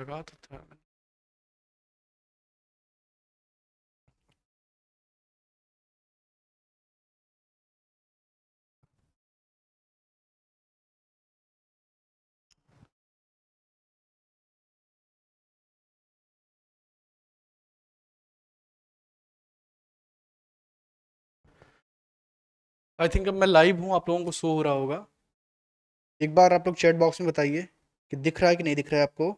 लगा तो था आई थिंक अब मैं लाइव हूँ आप लोगों को शो हो रहा होगा एक बार आप लोग चैट बॉक्स में बताइए कि दिख रहा है कि नहीं दिख रहा है आपको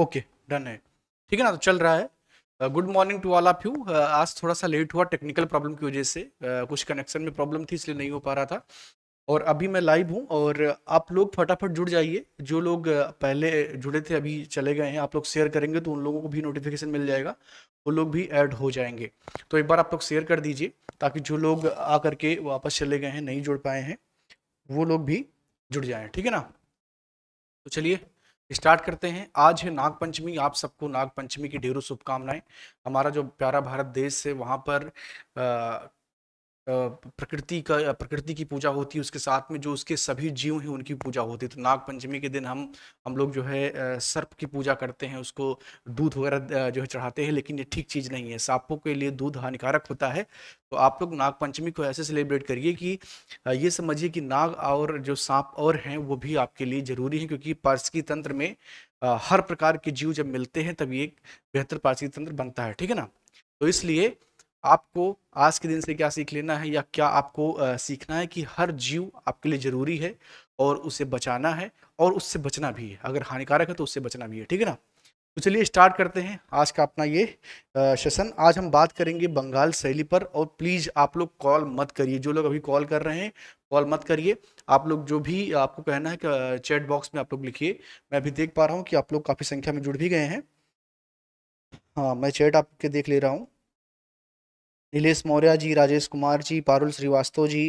ओके डन है ठीक है ना तो चल रहा है good morning to all of you आज थोड़ा सा लेट हुआ टेक्निकल प्रॉब्लम की वजह से uh, कुछ कनेक्शन में प्रॉब्लम थी इसलिए नहीं हो पा रहा था और अभी मैं लाइव हूँ और आप लोग फटाफट जुड़ जाइए जो लोग uh, पहले जुड़े थे अभी चले गए हैं आप लोग शेयर करेंगे तो उन लोगों को भी नोटिफिकेशन मिल जाएगा वो लोग भी ऐड हो जाएंगे तो एक बार आप लोग शेयर कर दीजिए ताकि जो लोग आ करके वापस चले गए हैं नहीं जुड़ पाए हैं वो लोग भी जुड़ जाएँ ठीक है ना तो चलिए स्टार्ट करते हैं आज है नाग पंचमी आप सबको नाग पंचमी की ढेरों शुभकामनाएं हमारा जो प्यारा भारत देश है वहाँ पर आ, प्रकृति का प्रकृति की पूजा होती है उसके साथ में जो उसके सभी जीव हैं उनकी पूजा होती है तो नाग पंचमी के दिन हम हम लोग जो है सर्प की पूजा करते हैं उसको दूध वगैरह जो है चढ़ाते हैं लेकिन ये ठीक चीज़ नहीं है सांपों के लिए दूध हानिकारक होता है तो आप लोग नाग पंचमी को ऐसे सेलिब्रेट करिए कि ये समझिए कि नाग और जो सांप और हैं वो भी आपके लिए ज़रूरी हैं क्योंकि पारसिकी तंत्र में हर प्रकार के जीव जब मिलते हैं तब ये एक बेहतर पारसिकी तंत्र बनता है ठीक है ना तो इसलिए आपको आज के दिन से क्या सीख लेना है या क्या आपको सीखना है कि हर जीव आपके लिए ज़रूरी है और उसे बचाना है और उससे बचना भी है अगर हानिकारक है तो उससे बचना भी है ठीक है ना तो चलिए स्टार्ट करते हैं आज का अपना ये सेशन आज हम बात करेंगे बंगाल शैली पर और प्लीज़ आप लोग कॉल मत करिए जो लोग अभी कॉल कर रहे हैं कॉल मत करिए आप लोग जो भी आपको कहना है चैट बॉक्स में आप लोग लिखिए मैं अभी देख पा रहा हूँ कि आप लोग काफ़ी संख्या में जुड़ भी गए हैं हाँ मैं चैट आपके देख ले रहा हूँ नीलेश मौर्या जी राजेश कुमार जी पारुल श्रीवास्तव जी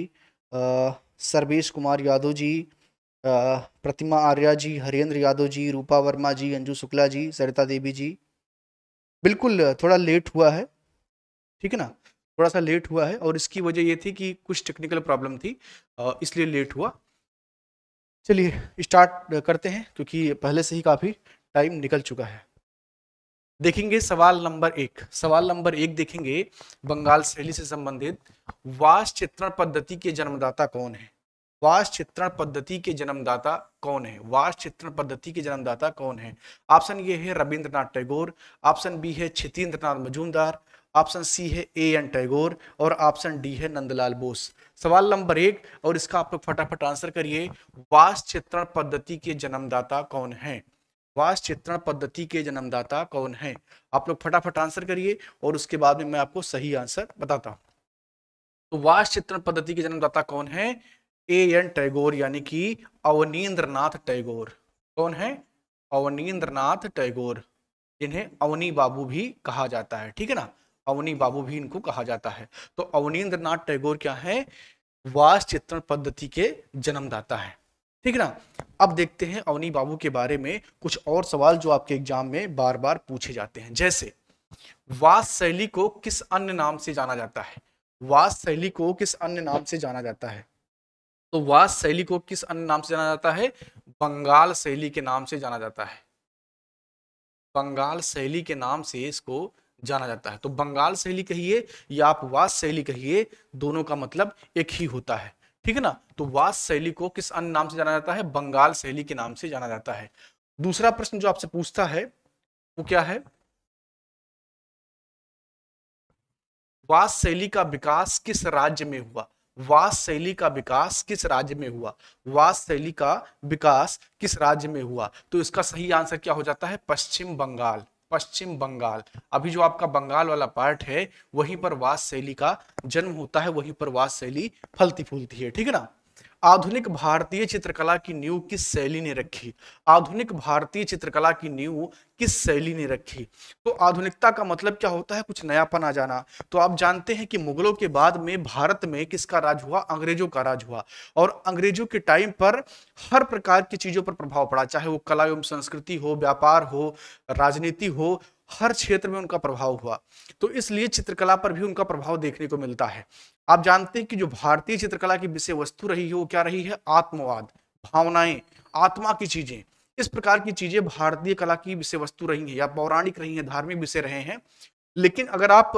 सर्वेश कुमार यादव जी प्रतिमा आर्या जी हरेंद्र यादव जी रूपा वर्मा जी अंजू शुक्ला जी सरिता देवी जी बिल्कुल थोड़ा लेट हुआ है ठीक है ना थोड़ा सा लेट हुआ है और इसकी वजह ये थी कि कुछ टेक्निकल प्रॉब्लम थी इसलिए लेट हुआ चलिए स्टार्ट करते हैं क्योंकि पहले से ही काफ़ी टाइम निकल चुका है देखेंगे सवाल नंबर एक सवाल नंबर एक देखेंगे बंगाल शैली से संबंधित वास चित्रण पद्धति के जन्मदाता कौन है वास चित्रण पद्धति के जन्मदाता कौन है वास चित्रण पद्धति के जन्मदाता कौन है ऑप्शन ये है रविंद्रनाथ टैगोर ऑप्शन बी है छितेंद्रनाथ मजूमदार ऑप्शन सी है ए एन टैगोर और ऑप्शन डी है नंदलाल बोस सवाल नंबर एक और इसका आप लोग फटाफट आंसर करिए वास चित्रण पद्धति के जन्मदाता कौन है वास चित्रण पद्धति के जन्मदाता कौन है आप लोग फटाफट आंसर करिए और उसके बाद में मैं आपको सही आंसर बताता हूँ तो वास चित्रण पद्धति के जन्मदाता कौन है ए एन टैगोर यानी कि अवनीन्द्र नाथ टैगोर कौन है अवनीन्द्र नाथ टैगोर जिन्हें अवनी बाबू भी कहा जाता है ठीक है ना अवनी बाबू भी इनको कहा जाता है तो अवनीन्द्र नाथ टैगोर क्या है वास चित्रण पद्धति के जन्मदाता है ठीक है ना अब देखते हैं अवनी बाबू के बारे में कुछ और सवाल जो आपके एग्जाम में बार बार पूछे जाते हैं जैसे वास शैली को किस अन्य नाम से जाना जाता है वास शैली को किस अन्य नाम से जाना जाता है तो वास शैली को किस अन्य नाम से जाना जाता है बंगाल शैली के नाम से जाना जाता है बंगाल शैली के नाम से इसको जाना जाता है तो बंगाल शैली कहिए या आप वास शैली कहिए दोनों का मतलब एक ही होता है ठीक है ना तो वास शैली को किस अन्य नाम से जाना जाता है बंगाल शैली के नाम से जाना जाता है दूसरा प्रश्न जो आपसे पूछता है वो क्या है वास शैली का विकास किस राज्य में हुआ वास शैली का विकास किस राज्य में हुआ वास शैली का विकास किस राज्य में हुआ तो इसका सही आंसर क्या हो जाता है पश्चिम बंगाल पश्चिम बंगाल अभी जो आपका बंगाल वाला पार्ट है वहीं पर वास शैली का जन्म होता है वहीं पर वास शैली फलती फूलती है ठीक है ना आधुनिक भारतीय चित्रकला की नींव किस शैली ने रखी आधुनिक भारतीय चित्रकला की नींव किस शैली ने रखी तो आधुनिकता का मतलब क्या होता है कुछ नयापन आ जाना तो आप जानते हैं कि मुगलों के बाद में भारत में किसका राज हुआ अंग्रेजों का राज हुआ और अंग्रेजों के टाइम पर हर प्रकार की चीजों पर प्रभाव पड़ा चाहे वो कला एवं संस्कृति हो व्यापार हो राजनीति हो हर क्षेत्र में उनका प्रभाव हुआ तो इसलिए चित्रकला पर भी उनका प्रभाव देखने को मिलता है आप जानते हैं कि जो भारतीय चित्रकला की विषय वस्तु रही है वो क्या रही है आत्मवाद भावनाएं आत्मा की चीजें इस प्रकार की चीजें भारतीय कला की विषय वस्तु रही हैं या पौराणिक रही है धार्मिक विषय रहे हैं लेकिन अगर आप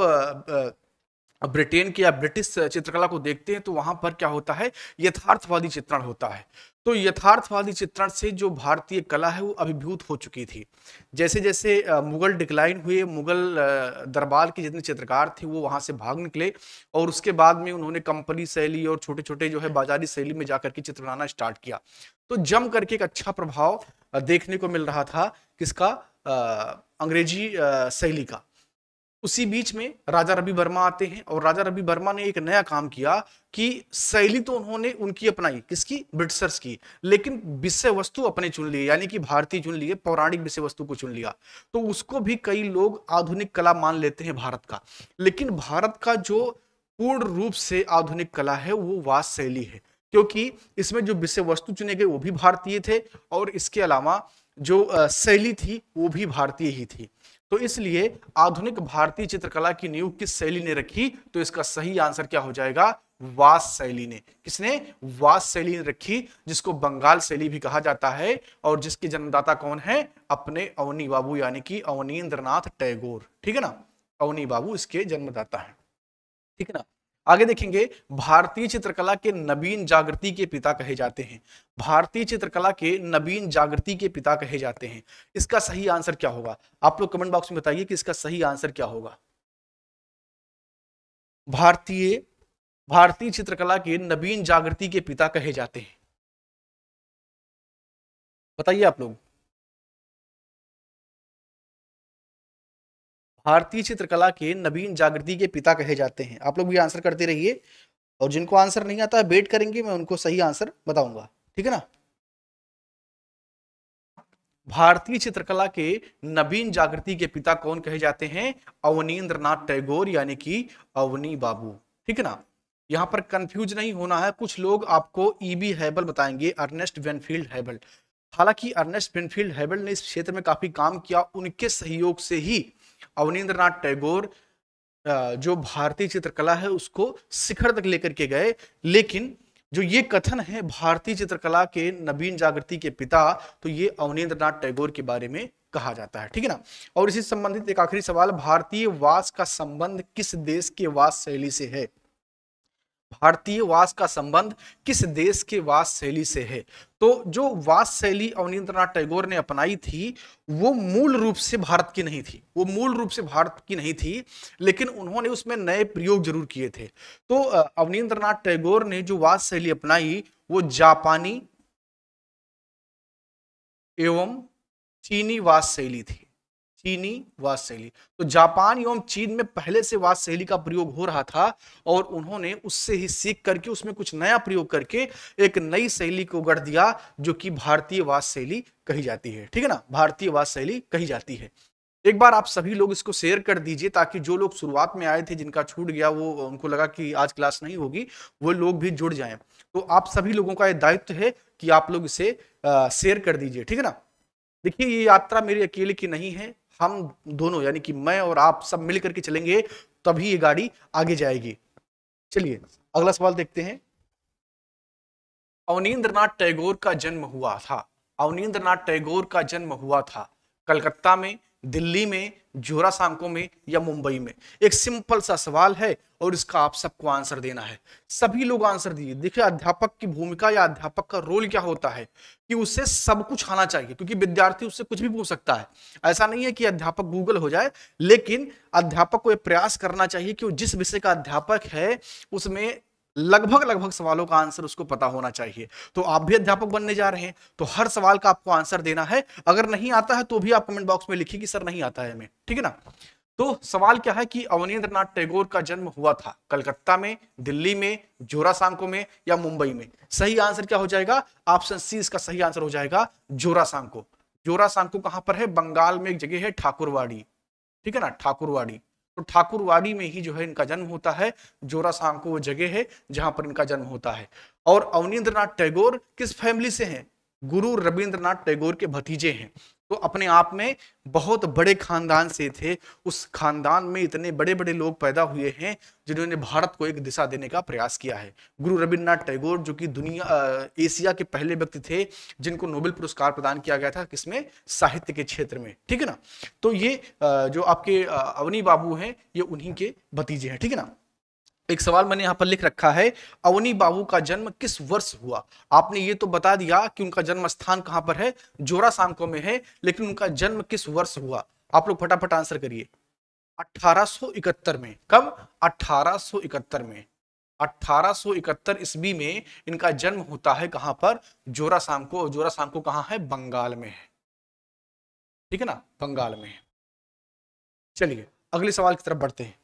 ब्रिटेन के या ब्रिटिश चित्रकला को देखते हैं तो वहां पर क्या होता है यथार्थवादी चित्रण होता है तो यथार्थवादी चित्रण से जो भारतीय कला है वो अभिभूत हो चुकी थी जैसे जैसे मुगल डिक्लाइन हुए मुगल दरबार के जितने चित्रकार थे वो वहाँ से भाग निकले और उसके बाद में उन्होंने कंपनी शैली और छोटे छोटे जो है बाजारी शैली में जाकर के चित्र बनाना स्टार्ट किया तो जम करके एक अच्छा प्रभाव देखने को मिल रहा था किसका अंग्रेजी शैली का उसी बीच में राजा रवि वर्मा आते हैं और राजा रवि वर्मा ने एक नया काम किया कि शैली तो उन्होंने उनकी अपनाई किसकी ब्रिटिशर्स की लेकिन विषय वस्तु अपने चुन लिए यानी कि भारतीय चुन लिए पौराणिक विषय वस्तु को चुन लिया तो उसको भी कई लोग आधुनिक कला मान लेते हैं भारत का लेकिन भारत का जो पूर्ण रूप से आधुनिक कला है वो वास शैली है क्योंकि इसमें जो विषय वस्तु चुने गए वो भी भारतीय थे और इसके अलावा जो शैली थी वो भी भारतीय ही थी तो इसलिए आधुनिक भारतीय चित्रकला की नींव किस शैली ने रखी तो इसका सही आंसर क्या हो जाएगा वास शैली ने किसने वास शैली ने रखी जिसको बंगाल शैली भी कहा जाता है और जिसके जन्मदाता कौन है अपने अवनी बाबू यानी कि अवनीन्द्रनाथ टैगोर ठीक है ना अवनी बाबू इसके जन्मदाता है ठीक है ना आगे देखेंगे भारतीय चित्रकला के नवीन जागृति के पिता कहे जाते हैं भारतीय चित्रकला के नवीन जागृति के पिता कहे जाते हैं इसका सही आंसर क्या होगा आप लोग कमेंट बॉक्स में बताइए कि इसका सही आंसर क्या होगा भारतीय भारतीय चित्रकला के नवीन जागृति के पिता कहे जाते हैं बताइए आप लोग भारतीय चित्रकला के नवीन जागृति के पिता कहे जाते हैं आप लोग भी आंसर करते रहिए और जिनको आंसर नहीं आता वेट करेंगे मैं उनको सही आंसर बताऊंगा ठीक है ना भारतीय चित्रकला के नवीन जागृति के पिता कौन कहे जाते हैं अवनीन्द्र टैगोर यानी कि अवनी बाबू ठीक है ना यहाँ पर कंफ्यूज नहीं होना है कुछ लोग आपको ईबी e हैबल बताएंगे अर्नेस्ट वेनफील्ड हैबल हालांकि अर्नेस्ट वेनफील्ड हैबल ने इस क्षेत्र में काफी काम किया उनके सहयोग से ही अवनीन्द्र नाथ टैगोर जो भारतीय चित्रकला है उसको शिखर तक लेकर के गए लेकिन जो ये कथन है भारतीय चित्रकला के नवीन जागृति के पिता तो ये अवनीन्द्र टैगोर के बारे में कहा जाता है ठीक है ना और इसी संबंधित एक आखिरी सवाल भारतीय वास का संबंध किस देश के वास शैली से है भारतीय वास का संबंध किस देश के वास शैली से है तो जो वास शैली अवनीन्द्रनाथ टैगोर ने अपनाई थी वो मूल रूप से भारत की नहीं थी वो मूल रूप से भारत की नहीं थी लेकिन उन्होंने उसमें नए प्रयोग जरूर किए थे तो अवनीन्द्रनाथ टैगोर ने जो वास शैली अपनाई वो जापानी एवं चीनी वास शैली थी चीनी वास शैली तो जापान एवं चीन में पहले से वास शैली का प्रयोग हो रहा था और उन्होंने उससे ही सीख करके उसमें कुछ नया प्रयोग करके एक नई शैली को गढ़ दिया जो कि भारतीय वास शैली कही जाती है ठीक है ना भारतीय वास शैली कही जाती है एक बार आप सभी लोग इसको शेयर कर दीजिए ताकि जो लोग शुरुआत में आए थे जिनका छूट गया वो उनको लगा कि आज क्लास नहीं होगी वो लोग भी जुड़ जाएं तो आप सभी लोगों का ये दायित्व है कि आप लोग इसे शेयर कर दीजिए ठीक है ना देखिए ये यात्रा मेरी अकेले की नहीं है हम दोनों यानी कि मैं और आप सब मिल करके चलेंगे तभी ये गाड़ी आगे जाएगी चलिए अगला सवाल देखते हैं अवनीन्द्रनाथ टैगोर का जन्म हुआ था अवनीन्द्रनाथ टैगोर का जन्म हुआ था कलकत्ता में दिल्ली में जोरा सांको में या मुंबई में एक सिंपल सा सवाल है और इसका आप सबको आंसर देना है सभी लोग आंसर दिए देखिए अध्यापक की भूमिका या अध्यापक का रोल क्या होता है कि उसे सब कुछ आना चाहिए क्योंकि विद्यार्थी उससे कुछ भी पूछ सकता है ऐसा नहीं है कि अध्यापक गूगल हो जाए लेकिन अध्यापक को यह प्रयास करना चाहिए कि जिस विषय का अध्यापक है उसमें लगभग लगभग सवालों का आंसर उसको पता होना चाहिए तो आप भी अध्यापक बनने जा रहे हैं तो हर सवाल का आपको आंसर देना है अगर नहीं आता है तो भी आप कमेंट बॉक्स में लिखिए कि सर नहीं आता है हमें ठीक है ना तो सवाल क्या है कि अवनीन्द्र नाथ टैगोर का जन्म हुआ था कलकत्ता में दिल्ली में जोरासांको में या मुंबई में सही आंसर क्या हो जाएगा ऑप्शन सी इसका सही आंसर हो जाएगा जोरासांको जोरासांको कहां पर है बंगाल में एक जगह है ठाकुरवाड़ी ठीक है ना ठाकुरवाड़ी तो ठाकुरवाड़ी में ही जो है इनका जन्म होता है को वो जगह है जहां पर इनका जन्म होता है और अवनीन्द्रनाथ टैगोर किस फैमिली से हैं गुरु रविंद्रनाथ टैगोर के भतीजे हैं तो अपने आप में बहुत बड़े खानदान से थे उस खानदान में इतने बड़े बड़े लोग पैदा हुए हैं जिन्होंने भारत को एक दिशा देने का प्रयास किया है गुरु रविन्द्रनाथ टैगोर जो कि दुनिया एशिया के पहले व्यक्ति थे जिनको नोबेल पुरस्कार प्रदान किया गया था किसमें साहित्य के क्षेत्र में ठीक है ना तो ये जो आपके अवनी बाबू हैं ये उन्हीं के भतीजे हैं ठीक है ना एक सवाल मैंने यहाँ पर लिख रखा है अवनी बाबू का जन्म किस वर्ष हुआ आपने ये तो बता दिया कि उनका जन्म स्थान कहाँ पर है जोरा सांको में है लेकिन उनका जन्म किस वर्ष हुआ आप लोग फटाफट आंसर करिए 1871 में कब 1871 में 1871 ईस्वी में इनका जन्म होता है कहां पर जोरा सांको और जोरा सांको कहां है बंगाल में है ठीक है ना बंगाल में चलिए अगले सवाल की तरफ बढ़ते हैं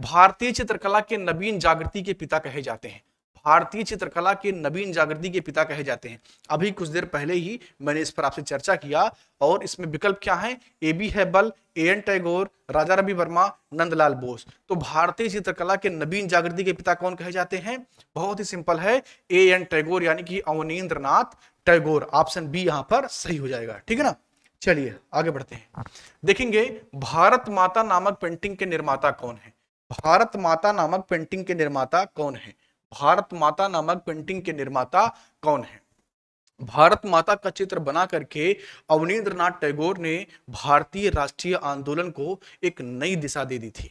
भारतीय चित्रकला के नवीन जागृति के पिता कहे जाते हैं भारतीय चित्रकला के नवीन जागृति के पिता कहे जाते हैं अभी कुछ देर पहले ही मैंने इस पर आपसे चर्चा किया और इसमें विकल्प क्या है A B Havell A N Tagore Raja Ravi Varma Nandlal Bose तो भारतीय चित्रकला के नवीन जागृति के पिता कौन कहे जाते हैं बहुत ही सिंपल है ए एन टैगोर यानी कि अवनीन्द्र नाथ टैगोर ऑप्शन बी यहां पर सही हो जाएगा ठीक है ना चलिए आगे बढ़ते हैं देखेंगे भारत माता नामक पेंटिंग के निर्माता कौन है भारत माता नामक पेंटिंग के निर्माता कौन है भारत माता नामक पेंटिंग के निर्माता कौन है भारत माता का चित्र बना करके अवनीन्द्र टैगोर ने भारतीय राष्ट्रीय आंदोलन को एक नई दिशा दे दी थी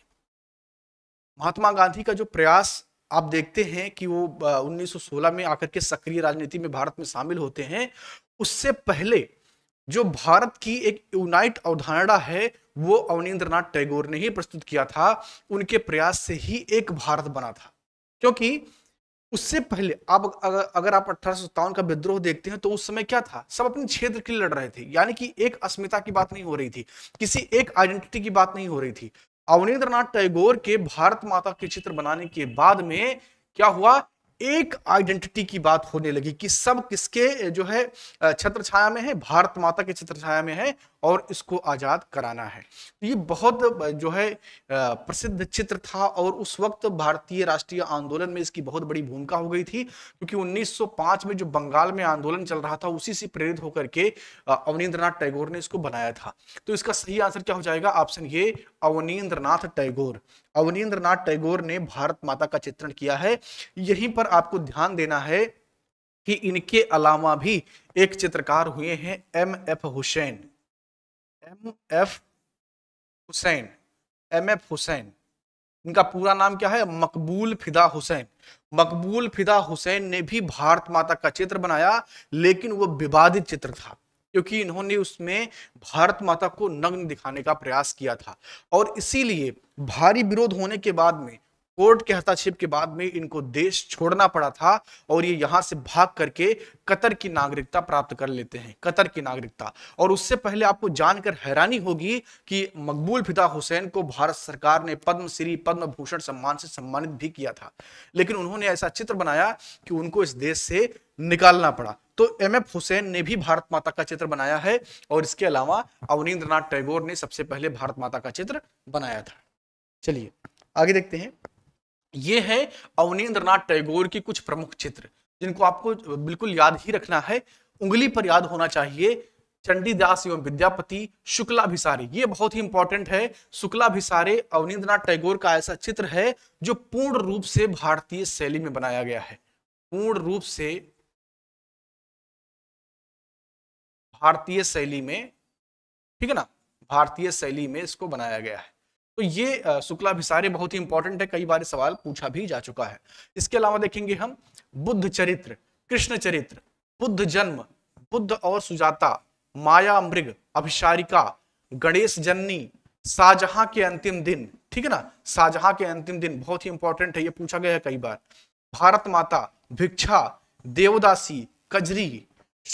महात्मा गांधी का जो प्रयास आप देखते हैं कि वो 1916 में आकर के सक्रिय राजनीति में भारत में शामिल होते हैं उससे पहले जो भारत की एक यूनाइट अवधारणा है वो अवनीन्द्रनाथ टैगोर ने ही प्रस्तुत किया था उनके प्रयास से ही एक भारत बना था क्योंकि उससे पहले आप अगर, आप अठारह का विद्रोह देखते हैं तो उस समय क्या था सब अपने क्षेत्र के लिए लड़ रहे थे यानी कि एक अस्मिता की बात नहीं हो रही थी किसी एक आइडेंटिटी की बात नहीं हो रही थी अवनीन्द्रनाथ टैगोर के भारत माता के चित्र बनाने के बाद में क्या हुआ एक आइडेंटिटी की बात होने लगी कि सब किसके जो है छत्र छाया में है भारत माता के छत्र छाया में है और इसको आज़ाद कराना है तो ये बहुत जो है प्रसिद्ध चित्र था और उस वक्त भारतीय राष्ट्रीय आंदोलन में इसकी बहुत बड़ी भूमिका हो गई थी क्योंकि 1905 में जो बंगाल में आंदोलन चल रहा था उसी से प्रेरित होकर के अवनींद्र टैगोर ने इसको बनाया था तो इसका सही आंसर क्या हो जाएगा ऑप्शन ये अवनींद्रनाथ टैगोर अवनींद्रनाथ टैगोर ने भारत माता का चित्रण किया है यहीं पर आपको ध्यान देना है कि इनके अलावा भी एक चित्रकार हुए हैं M F Husain M F Husain M F Husain इनका पूरा नाम क्या है मकबूल फिदा हुसैन मकबूल फिदा हुसैन ने भी भारत माता का चित्र बनाया लेकिन वो विवादित चित्र था क्योंकि इन्होंने उसमें भारत माता को नग्न दिखाने का प्रयास किया था और इसीलिए भारी विरोध होने के बाद में कोर्ट के हस्ताक्षेप के बाद में इनको देश छोड़ना पड़ा था और ये यहाँ से भाग करके कतर की नागरिकता प्राप्त कर लेते हैं कतर की नागरिकता और उससे पहले आपको जानकर हैरानी होगी कि मकबूल फिदा हुसैन को भारत सरकार ने पद्म श्री पद्म भूषण सम्मान से सम्मानित भी किया था लेकिन उन्होंने ऐसा चित्र बनाया कि उनको इस देश से निकालना पड़ा तो एम एफ हुसैन ने भी भारत माता का चित्र बनाया है और इसके अलावा अवनीन्द्रनाथ टैगोर ने सबसे पहले भारत माता का चित्र बनाया था चलिए आगे देखते हैं ये है अवनीन्द्र टैगोर की कुछ प्रमुख चित्र जिनको आपको बिल्कुल याद ही रखना है उंगली पर याद होना चाहिए चंडीदास एवं विद्यापति शुक्ला भिसारे ये बहुत ही इंपॉर्टेंट है शुक्ला भिसारे अवनीन्द्र टैगोर का ऐसा चित्र है जो पूर्ण रूप से भारतीय शैली में बनाया गया है पूर्ण रूप से भारतीय शैली में ठीक है ना भारतीय शैली में इसको बनाया गया है तो ये शुक्ला भिसारे बहुत ही इंपॉर्टेंट है कई बार सवाल पूछा भी जा चुका है इसके अलावा देखेंगे हम बुद्ध चरित्र कृष्ण चरित्र बुद्ध जन्म बुद्ध और सुजाता माया मृग अभिशारिका गणेश जननी शाहजहां के अंतिम दिन ठीक है ना शाहजहां के अंतिम दिन बहुत ही इंपॉर्टेंट है ये पूछा गया है कई बार भारत माता भिक्षा देवदासी कजरी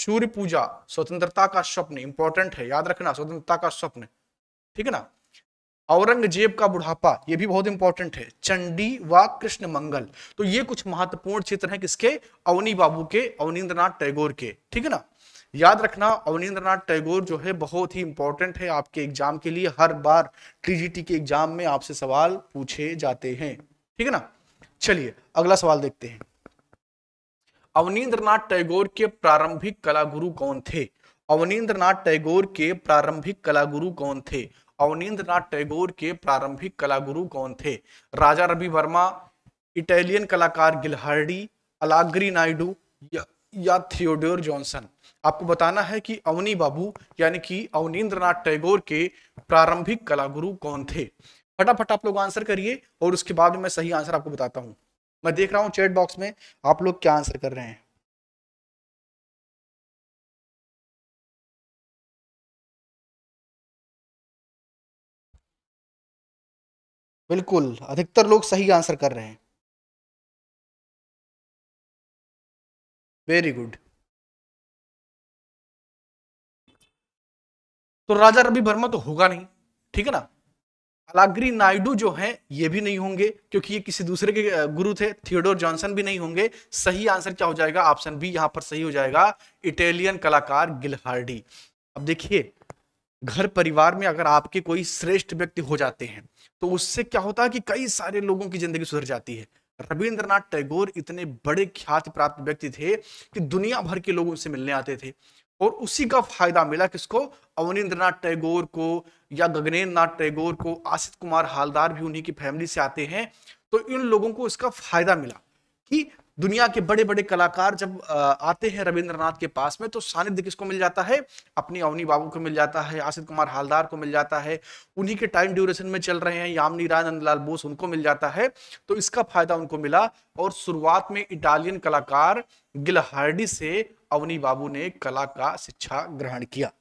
सूर्य पूजा स्वतंत्रता का स्वप्न इंपॉर्टेंट है याद रखना स्वतंत्रता का स्वप्न ठीक है ना औरंगजेब का बुढ़ापा ये भी बहुत इंपॉर्टेंट है चंडी व कृष्ण मंगल तो ये कुछ महत्वपूर्ण क्षेत्र हैं किसके अवनी बाबू के अवनीन्द्रनाथ टैगोर के ठीक है ना याद रखना अवनीन्द्रनाथ टैगोर जो है बहुत ही इंपॉर्टेंट है आपके एग्जाम के लिए हर बार टीजीटी के एग्जाम में आपसे सवाल पूछे जाते हैं ठीक है ना चलिए अगला सवाल देखते हैं अवनीन्द्रनाथ टैगोर के प्रारंभिक कला गुरु कौन थे अवनीन्द्रनाथ टैगोर के प्रारंभिक कला गुरु कौन थे अवनींद्र नाथ टैगोर के प्रारंभिक कलागुरु कौन थे राजा रवि वर्मा इटालियन कलाकार गिलहार्डी अलाग्री नायडू या, या थियोडोर जॉनसन आपको बताना है कि अवनी बाबू यानी कि अवनींद्र नाथ टैगोर के प्रारंभिक कलागुरु कौन थे फटाफट आप लोग आंसर करिए और उसके बाद मैं सही आंसर आपको बताता हूँ मैं देख रहा हूँ चैट बॉक्स में आप लोग क्या आंसर कर रहे हैं बिल्कुल अधिकतर लोग सही आंसर कर रहे हैं वेरी गुड तो राजा रवि वर्मा तो होगा नहीं ठीक है ना अलाग्री नायडू जो है ये भी नहीं होंगे क्योंकि ये किसी दूसरे के गुरु थे थियोडोर जॉनसन भी नहीं होंगे सही आंसर क्या हो जाएगा ऑप्शन बी यहां पर सही हो जाएगा इटालियन कलाकार गिलहार्डी अब देखिए घर परिवार में अगर आपके कोई श्रेष्ठ व्यक्ति हो जाते हैं तो उससे क्या होता है कि कई सारे लोगों की जिंदगी सुधर जाती है रविंद्रनाथ टैगोर इतने बड़े ख्याति प्राप्त व्यक्ति थे कि दुनिया भर के लोग उनसे मिलने आते थे और उसी का फायदा मिला किसको अवनिंद्र नाथ टैगोर को या गगनेन्द्र नाथ टैगोर को आशित कुमार हालदार भी उन्हीं की फैमिली से आते हैं तो इन लोगों को इसका फायदा मिला कि दुनिया के बड़े बड़े कलाकार जब आते हैं रविंद्रनाथ के पास में तो सानिध्य किसको मिल जाता है अपने अवनी बाबू को मिल जाता है आसिद कुमार हालदार को मिल जाता है उन्हीं के टाइम ड्यूरेशन में चल रहे हैं यामनी राय नंदलाल बोस उनको मिल जाता है तो इसका फायदा उनको मिला और शुरुआत में इटालियन कलाकार गिलहार्डी से अवनी बाबू ने कला का शिक्षा ग्रहण किया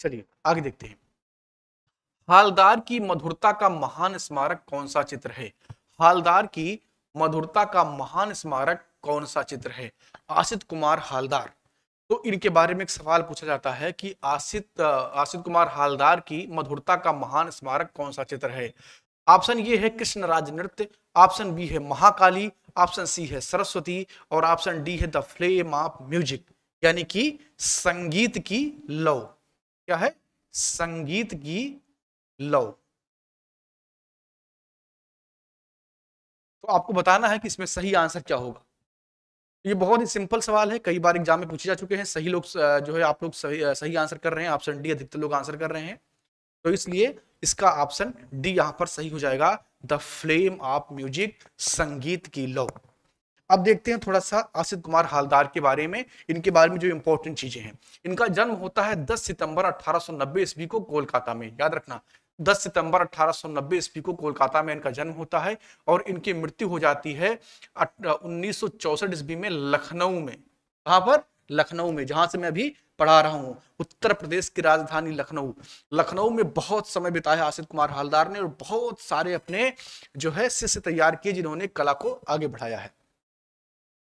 चलिए आगे देखते हैं हालदार की मधुरता का महान स्मारक कौन सा चित्र है हालदार की मधुरता का महान स्मारक कौन सा चित्र है आसित कुमार हालदार तो इनके बारे में एक सवाल पूछा जाता है कि आसित आसित कुमार हालदार की मधुरता का महान स्मारक कौन सा चित्र है ऑप्शन ये है कृष्ण राज नृत्य ऑप्शन बी है महाकाली ऑप्शन सी है सरस्वती और ऑप्शन डी है द फ्लेम ऑफ म्यूजिक यानी कि संगीत की लव क्या है संगीत की लव तो आपको बताना है कि इसमें सही आंसर क्या होगा तो ये बहुत ही सिंपल सवाल है कई बार एग्जाम में पूछे जा चुके हैं सही लोग जो है आप लोग सही सही आंसर कर रहे हैं ऑप्शन डी अधिकतर लोग आंसर कर रहे हैं तो इसलिए इसका ऑप्शन डी यहाँ पर सही हो जाएगा द फ्लेम ऑफ म्यूजिक संगीत की लौ अब देखते हैं थोड़ा सा आसिद कुमार हालदार के बारे में इनके बारे में जो इंपॉर्टेंट चीजें हैं इनका जन्म होता है 10 सितंबर 1890 ईस्वी को कोलकाता में याद रखना 10 सितंबर 1890 ईस्वी को कोलकाता में इनका जन्म होता है और इनकी मृत्यु हो जाती है उन्नीस सौ ईस्वी में लखनऊ में कहाँ पर लखनऊ में जहां से मैं अभी पढ़ा रहा हूँ उत्तर प्रदेश की राजधानी लखनऊ लखनऊ में बहुत समय बिताया आसिफ कुमार हालदार ने और बहुत सारे अपने जो है शिष्य तैयार किए जिन्होंने कला को आगे बढ़ाया है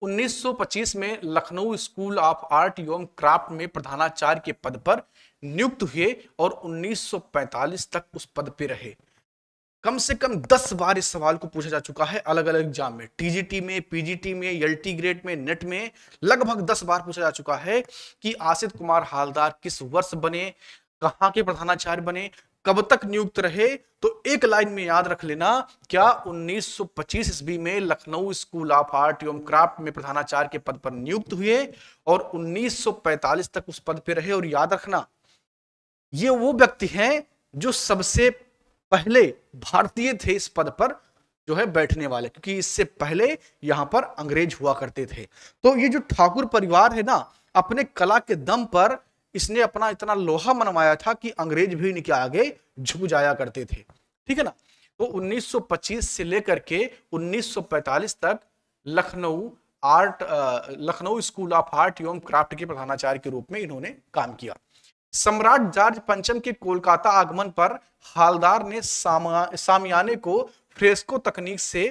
1925 में लखनऊ स्कूल ऑफ आर्ट एवं क्राफ्ट में प्रधानाचार्य के पद पर नियुक्त हुए और 1945 तक उस पद पे रहे कम से कम दस बार इस सवाल को पूछा जा चुका है अलग अलग एग्जाम में टीजीटी में पीजीटी में एल ग्रेड में नेट में लगभग दस बार पूछा जा चुका है कि आशित कुमार हालदार किस वर्ष बने कहा के प्रधानाचार्य बने कब तक नियुक्त रहे तो एक लाइन में याद रख लेना क्या 1925 ईस्वी में लखनऊ स्कूल ऑफ आर्ट एवं क्राफ्ट में प्रधानाचार्य के पद पर नियुक्त हुए और 1945 तक उस पद पर रहे और याद रखना ये वो व्यक्ति हैं जो सबसे पहले भारतीय थे इस पद पर जो है बैठने वाले क्योंकि इससे पहले यहां पर अंग्रेज हुआ करते थे तो ये जो ठाकुर परिवार है ना अपने कला के दम पर इसने अपना इतना लोहा मनवाया था कि अंग्रेज भी इनके आगे झुक जाया करते थे ठीक है ना तो 1925 से लेकर के 1945 तक Lucknow art Lucknow school of art एवं क्राफ्ट के प्रधानाचार्य के रूप में इन्होंने काम किया सम्राट जॉर्ज पंचम के कोलकाता आगमन पर हालदार ने सामियाने को फ्रेस्को तकनीक से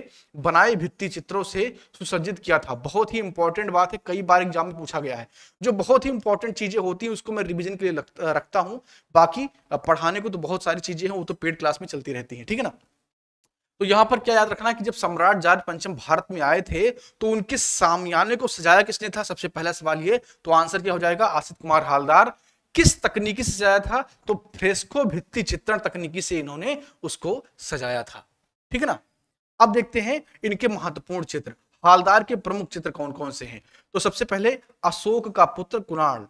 बनाए भित्ति चित्रों से सुसज्जित किया था बहुत ही इंपॉर्टेंट बात है कई बार एग्जाम में पूछा गया है जो बहुत ही इंपॉर्टेंट चीजें होती हैं उसको मैं रिविजन के लिए रखता हूँ बाकी पढ़ाने को तो बहुत सारी चीजें हैं वो तो पेड क्लास में चलती रहती हैं ठीक है ना तो यहाँ पर क्या याद रखना है कि जब सम्राट जॉर्ज पंचम भारत में आए थे तो उनके सामियाने को सजाया किसने था सबसे पहला सवाल ये तो आंसर क्या हो जाएगा आसित कुमार हालदार किस तकनीकी से सजाया था तो फ्रेस्को भित्ति चित्रण तकनीकी से इन्होंने उसको सजाया था ठीक है ना अब देखते हैं इनके महत्वपूर्ण चित्र हालदार के प्रमुख चित्र कौन कौन से हैं तो सबसे पहले अशोक का पुत्र कुणाल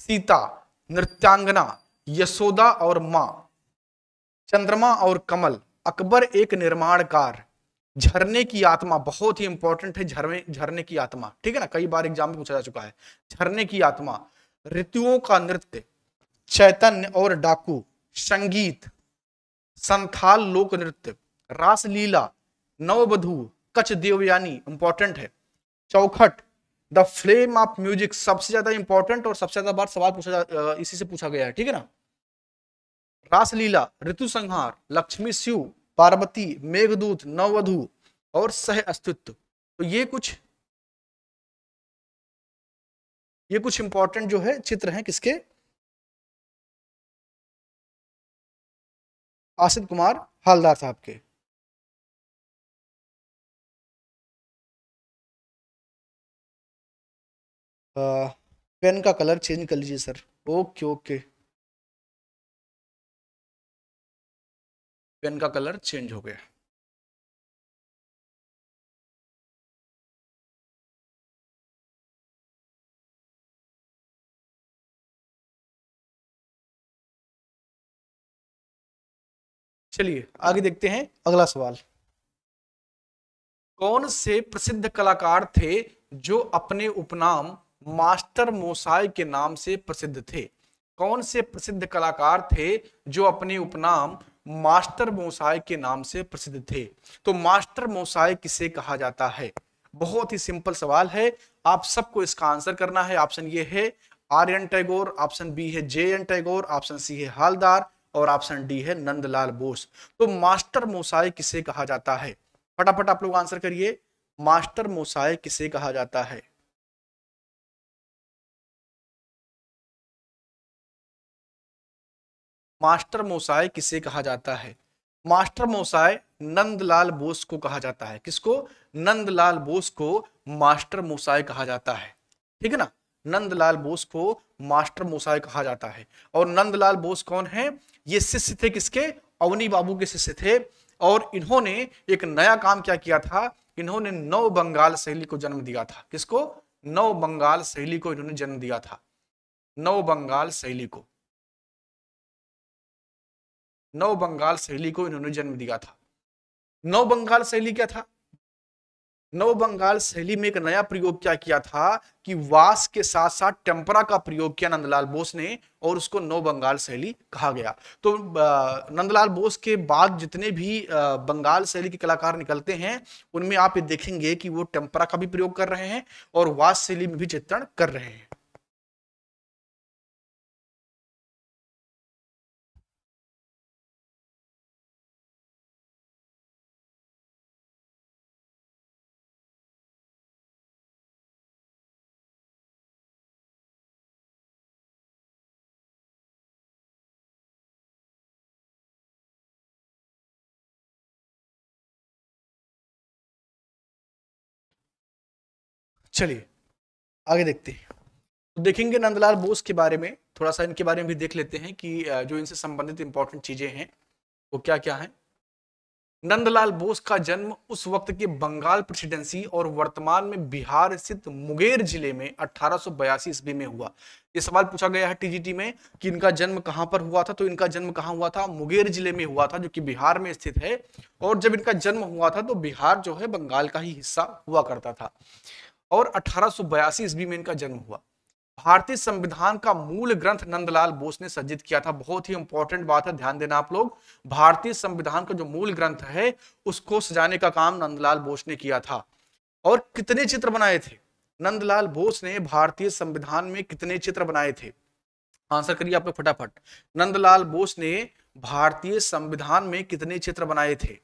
सीता नृत्यांगना यशोदा और माँ चंद्रमा और कमल अकबर एक निर्माणकार झरने की आत्मा बहुत ही इंपॉर्टेंट है झरने झरने की आत्मा ठीक है ना कई बार एग्जाम में पूछा जा चुका है झरने की आत्मा ऋतुओं का नृत्य चैतन्य और डाकू संगीत संथाल लोक नृत्य रासलीला नवबधु कच्छ देवयानी इंपॉर्टेंट है चौखट द फ्लेम ऑफ म्यूजिक सबसे ज्यादा इंपॉर्टेंट और सबसे ज्यादा बार सवाल पूछा इसी से पूछा गया है ठीक है ना रासलीला ऋतु संहार लक्ष्मी शिव पार्वती मेघदूत नववधु और सह अस्तित्व तो ये कुछ ये कुछ इंपॉर्टेंट जो है चित्र हैं किसके आसिद कुमार हालदार साहब के पेन का कलर चेंज कर लीजिए सर ओके ओके पेन का कलर चेंज हो गया चलिए आगे देखते हैं अगला सवाल कौन से प्रसिद्ध कलाकार थे जो अपने उपनाम मास्टर मोसाई के नाम से प्रसिद्ध थे कौन से प्रसिद्ध कलाकार थे जो अपने उपनाम मास्टर मोसाई के नाम से प्रसिद्ध थे तो मास्टर मोसाई किसे कहा जाता है बहुत ही सिंपल सवाल है आप सबको इसका आंसर करना है ऑप्शन ये है आर्यन टैगोर ऑप्शन बी है J N Tagore option C है हालदार और ऑप्शन डी है नंदलाल बोस तो मास्टर मोसाई किसे कहा जाता है फटाफट आप लोग आंसर करिए मास्टर मोसाई किसे कहा जाता है मास्टर मोसाई किसे कहा जाता है मास्टर मोसाई नंदलाल बोस को कहा जाता है किसको नंदलाल बोस को मास्टर मोसाई कहा जाता है ठीक है ना नंदलाल बोस को मास्टर मोसाई कहा जाता है और नंदलाल बोस कौन है ये शिष्य थे किसके अवनी बाबू के शिष्य थे और इन्होंने एक नया काम क्या किया था इन्होंने नव बंगाल शैली को जन्म दिया था किसको नव बंगाल शैली को इन्होंने जन्म दिया था नव बंगाल शैली को नव बंगाल शैली को इन्होंने जन्म दिया था नव बंगाल शैली क्या था नव बंगाल शैली में एक नया प्रयोग क्या किया था कि वास के साथ साथ टेम्परा का प्रयोग किया नंदलाल बोस ने और उसको नव बंगाल शैली कहा गया तो नंदलाल बोस के बाद जितने भी बंगाल शैली के कलाकार निकलते हैं उनमें आप ये देखेंगे कि वो टेम्परा का भी प्रयोग कर रहे हैं और वास शैली में भी चित्रण कर रहे हैं चलिए आगे देखते हैं तो देखेंगे नंदलाल बोस के बारे में थोड़ा सा इनके बारे में भी देख लेते हैं कि जो इनसे संबंधित इंपॉर्टेंट चीजें हैं वो क्या क्या है नंदलाल बोस का जन्म उस वक्त के बंगाल प्रेसिडेंसी और वर्तमान में बिहार स्थित मुंगेर जिले में अठारह ईस्वी में हुआ ये सवाल पूछा गया है टीजीटी में कि इनका जन्म कहां पर हुआ था तो इनका जन्म कहां हुआ था मुंगेर जिले में हुआ था जो कि बिहार में स्थित है और जब इनका जन्म हुआ था तो बिहार जो है बंगाल का ही हिस्सा हुआ करता था और अठारह ईस्वी में इनका जन्म हुआ भारतीय संविधान का मूल ग्रंथ नंदलाल बोस ने सज्जित किया था बहुत ही इंपॉर्टेंट बात है ध्यान देना आप लोग भारतीय संविधान का जो मूल ग्रंथ है उसको सजाने का काम नंदलाल बोस ने किया था और कितने चित्र बनाए थे नंदलाल बोस ने भारतीय संविधान में कितने चित्र बनाए थे आंसर करिए आप लोग फटाफट नंदलाल बोस ने भारतीय संविधान में कितने चित्र बनाए थे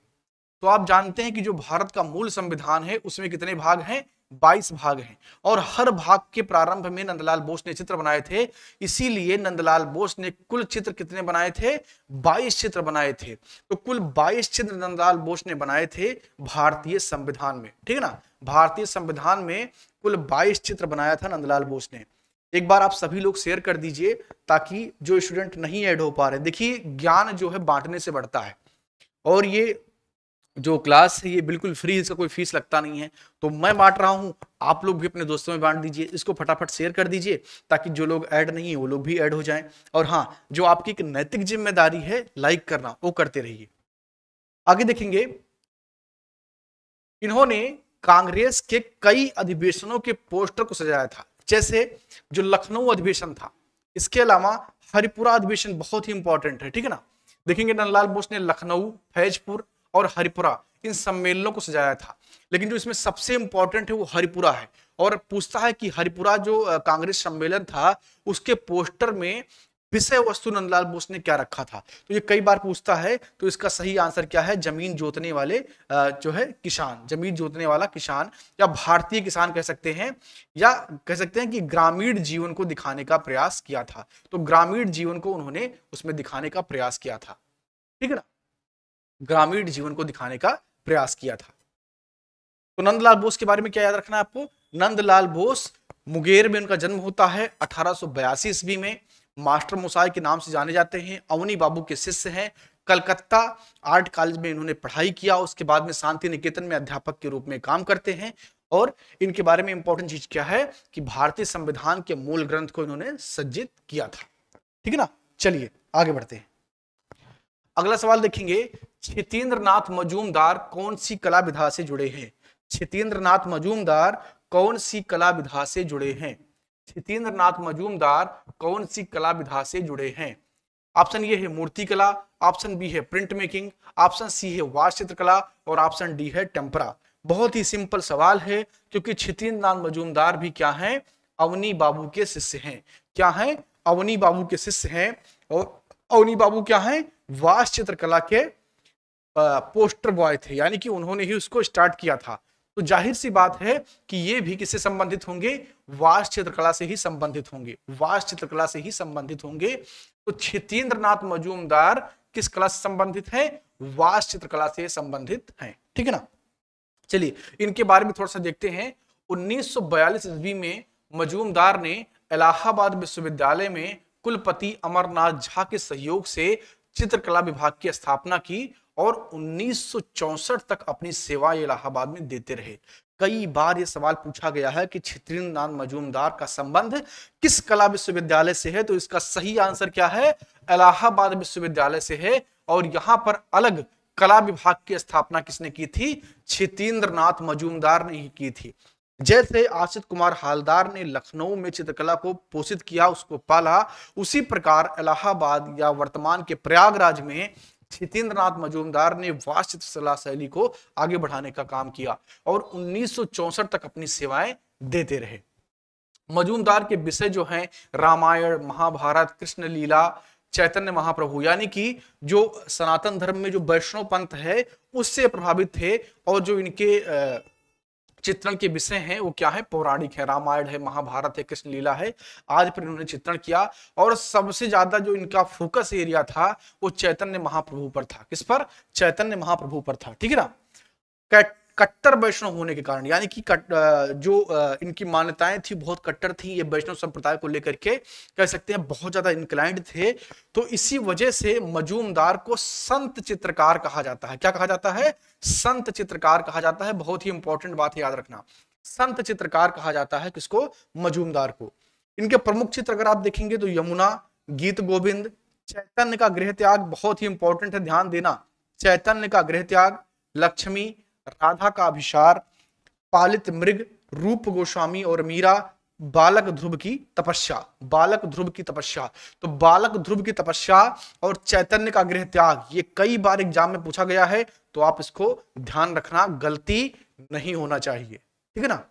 तो आप जानते हैं कि जो भारत का मूल संविधान है उसमें कितने भाग हैं 22 भाग हैं और हर भाग के प्रारंभ में नंदलाल बोस ने चित्र बनाए थे इसीलिए नंदलाल बोस ने कुल चित्र कितने बनाए थे 22 चित्र बनाए थे तो कुल 22 चित्र नंदलाल बोस ने बनाए थे भारतीय संविधान में ठीक है ना भारतीय संविधान में कुल 22 चित्र बनाया था नंदलाल बोस ने एक बार आप सभी लोग शेयर कर दीजिए ताकि जो स्टूडेंट नहीं एड हो पा रहे देखिए ज्ञान जो है बांटने से बढ़ता है और ये जो क्लास है ये बिल्कुल फ्री इसका कोई फीस लगता नहीं है तो मैं बांट रहा हूँ आप लोग भी अपने दोस्तों में बांट दीजिए इसको फटाफट शेयर कर दीजिए ताकि जो लोग ऐड नहीं है वो लोग भी ऐड हो जाएं और हाँ जो आपकी एक नैतिक जिम्मेदारी है लाइक करना वो करते रहिए आगे देखेंगे इन्होंने कांग्रेस के कई अधिवेशनों के पोस्टर को सजाया था जैसे जो लखनऊ अधिवेशन था इसके अलावा हरिपुरा अधिवेशन बहुत ही इंपॉर्टेंट है ठीक है ना देखेंगे नंदलाल बोस ने लखनऊ फैजपुर और हरिपुरा इन सम्मेलनों को सजाया था लेकिन जो इसमें सबसे इंपॉर्टेंट है वो हरिपुरा है और पूछता है कि हरिपुरा जो कांग्रेस सम्मेलन था उसके पोस्टर में विषय वस्तु नंदलाल बोस ने क्या रखा था तो ये कई बार पूछता है तो इसका सही आंसर क्या है जमीन जोतने वाले जो है किसान जमीन जोतने वाला किसान या भारतीय किसान कह सकते हैं या कह सकते हैं कि ग्रामीण जीवन को दिखाने का प्रयास किया था तो ग्रामीण जीवन को उन्होंने उसमें दिखाने का प्रयास किया था ठीक है ना ग्रामीण जीवन को दिखाने का प्रयास किया था तो नंदलाल बोस के बारे में क्या याद रखना है आपको नंदलाल बोस मुगेर में उनका जन्म होता है अठारह ईस्वी में मास्टर मोसाय के नाम से जाने जाते हैं अवनी बाबू के शिष्य हैं कलकत्ता आर्ट कॉलेज में इन्होंने पढ़ाई किया उसके बाद में शांति निकेतन में अध्यापक के रूप में काम करते हैं और इनके बारे में इंपॉर्टेंट चीज क्या है कि भारतीय संविधान के मूल ग्रंथ को इन्होंने सज्जित किया था ठीक है ना चलिए आगे बढ़ते हैं अगला सवाल देखेंगे छितेंद्र मजूमदार कौन सी कला विधा से जुड़े हैं छितेंद्र नाथ मजूमदार कौन सी कला विधा से जुड़े हैं छितेंद्र मजूमदार कौन सी कला विधा से जुड़े हैं ऑप्शन ये है मूर्ति कला ऑप्शन बी है प्रिंट मेकिंग ऑप्शन सी है वार चित्रकला और ऑप्शन डी है टेम्परा बहुत ही सिंपल सवाल है क्योंकि छितेंद्र नाथ मजूमदार भी क्या हैं अवनी बाबू के शिष्य हैं क्या हैं अवनी बाबू के शिष्य हैं और अवनी बाबू क्या हैं वास चित्रकला के पोस्टर बॉय थे यानी कि उन्होंने ही उसको स्टार्ट किया था तो जाहिर सी बात है कि ये भी किससे संबंधित होंगे वास चित्रकला से ही संबंधित होंगे वास चित्रकला से ही संबंधित होंगे तो क्षेत्रेंद्र नाथ मजूमदार किस कला से संबंधित है वास चित्रकला से संबंधित है ठीक है ना चलिए इनके बारे में थोड़ा सा देखते हैं 1942 ईस्वी में मजूमदार ने इलाहाबाद विश्वविद्यालय में कुलपति अमरनाथ झा के सहयोग से चित्रकला विभाग की स्थापना की और 1964 तक अपनी सेवा इलाहाबाद में देते रहे कई बार ये सवाल पूछा गया है कि छित्रिन मजूमदार का संबंध किस कला विश्वविद्यालय से है तो इसका सही आंसर क्या है इलाहाबाद विश्वविद्यालय से है और यहाँ पर अलग कला विभाग की स्थापना किसने की थी नाथ मजूमदार ने ही की थी जैसे आशित कुमार हालदार ने लखनऊ में चित्रकला को पोषित किया उसको पाला उसी प्रकार इलाहाबाद या वर्तमान के प्रयागराज में जितेंद्र नाथ मजूमदार ने वास शैली को आगे बढ़ाने का काम किया और उन्नीस तक अपनी सेवाएं देते रहे मजूमदार के विषय जो हैं रामायण महाभारत कृष्ण लीला चैतन्य महाप्रभु यानी कि जो सनातन धर्म में जो वैष्णव पंथ है उससे प्रभावित थे और जो इनके चित्रण के विषय हैं वो क्या है पौराणिक है रामायण है महाभारत है कृष्ण लीला है आज पर इन्होंने चित्रण किया और सबसे ज्यादा जो इनका फोकस एरिया था वो चैतन्य महाप्रभु पर था किस पर चैतन्य महाप्रभु पर था ठीक है ना कट्टर वैष्णव होने के कारण यानी कि जो इनकी मान्यताएं थी बहुत कट्टर थी ये वैष्णव संप्रदाय को लेकर के कह सकते हैं बहुत ज्यादा इंक्लाइंड थे तो इसी वजह से मजूमदार को संत चित्रकार कहा जाता है क्या कहा जाता है संत चित्रकार कहा जाता है बहुत ही इंपॉर्टेंट बात याद रखना संत चित्रकार कहा जाता है किसको मजूमदार को इनके प्रमुख चित्र अगर आप देखेंगे तो यमुना गीत गोविंद चैतन्य का गृह त्याग बहुत ही इंपॉर्टेंट है ध्यान देना चैतन्य का गृह त्याग लक्ष्मी राधा का अभिशार पालित मृग रूप गोस्वामी और मीरा बालक ध्रुव की तपस्या बालक ध्रुव की तपस्या तो बालक ध्रुव की तपस्या और चैतन्य का गृह त्याग ये कई बार एग्जाम में पूछा गया है तो आप इसको ध्यान रखना गलती नहीं होना चाहिए ठीक है ना